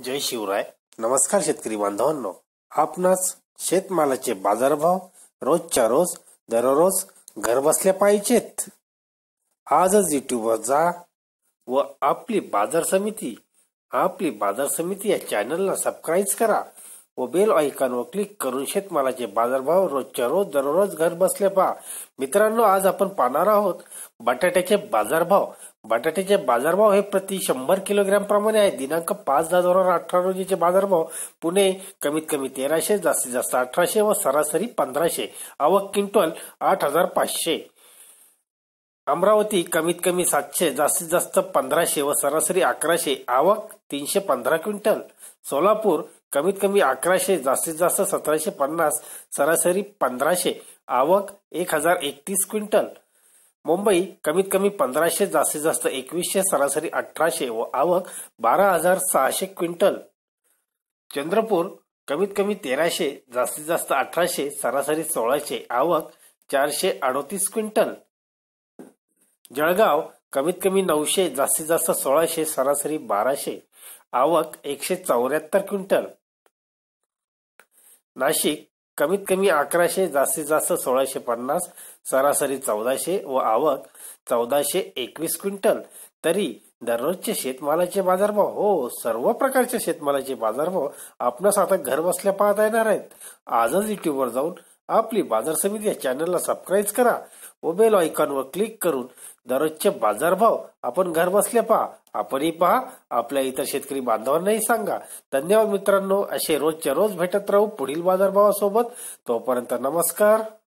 जय शिवराय नमस्कार शेतकरी बांधवांनो आपणास शेतमालाचे बाजारभाव रोजच्या रोज दररोज घर बसल्या पाहिजेत आजच युट्यूबवर जा व आपली बाजार समिती आपली बाजार समिती या चॅनलला सबस्क्राईब करा व बेल आयकॉनवर क्लिक करून शेतमालाचे बाजारभाव रोजच्या रोज दररोज घर बसले पहा मित्रांनो आज आपण पाहणार आहोत बटाट्याचे बाजारभाव बटाट्याचे बाजारभाव हे प्रति शंभर किलोग्रॅम प्रमाणे आहे दिनांक पाच दहा दोन हजार अठरा रोजीचे बाजारभाव पुणे कमीत कमी तेराशे जास्तीत जास्त अठराशे व सरासरी पंधराशे आवक क्विंटल आठ हजार पाचशे अमरावती कमीत कमी सातशे जास्तीत जास्त पंधराशे व सरासरी अकराशे आवक तीनशे पंधरा क्विंटल सोलापूर कमीत कमी अकराशे जास्तीत जास्त सतराशे पन्नास सरासरी पंधराशे आवक एक हजार एकतीस क्विंटल मुंबई कमीत कमी पंधराशे जास्तीत जास्त एकवीसशे सरासरी अठराशे व आवक बारा हजार सहाशे क्विंटल चंद्रपूर कमीत कमी तेराशे जास्तीत जास्त अठराशे सरासरी सोळाशे आवक चारशे अडोतीस क्विंटल जळगाव कमीत कमी नऊशे जास्तीत जास्त सोळाशे सरासरी बाराशे आवक एकशे चौऱ्याहत्तर क्विंटल नाशिक कमीत कमी अकराशे जास्तीत जास्त सोळाशे पन्नास सरासरी चौदाशे व आवक चौदाशे एकवीस क्विंटल तरी दररोजचे शेतमालाचे बाजारभाव हो सर्व प्रकारच्या शेतमालाचे बाजारभाव आपणास आता घर बसल्या पाहता येणार आहेत आजच युट्यूबवर जाऊन आपली बाजार समिती या चॅनलला सबस्क्राईब करा व बेल आयकॉनवर क्लिक करून दररोजचे बाजारभाव आपण घर बसले पहा आपणही पहा आपल्या इतर शेतकरी बांधवांनाही सांगा धन्यवाद मित्रांनो असे रोजच्या रोज भेटत राहू पुढील बाजारभावासोबत तोपर्यंत नमस्कार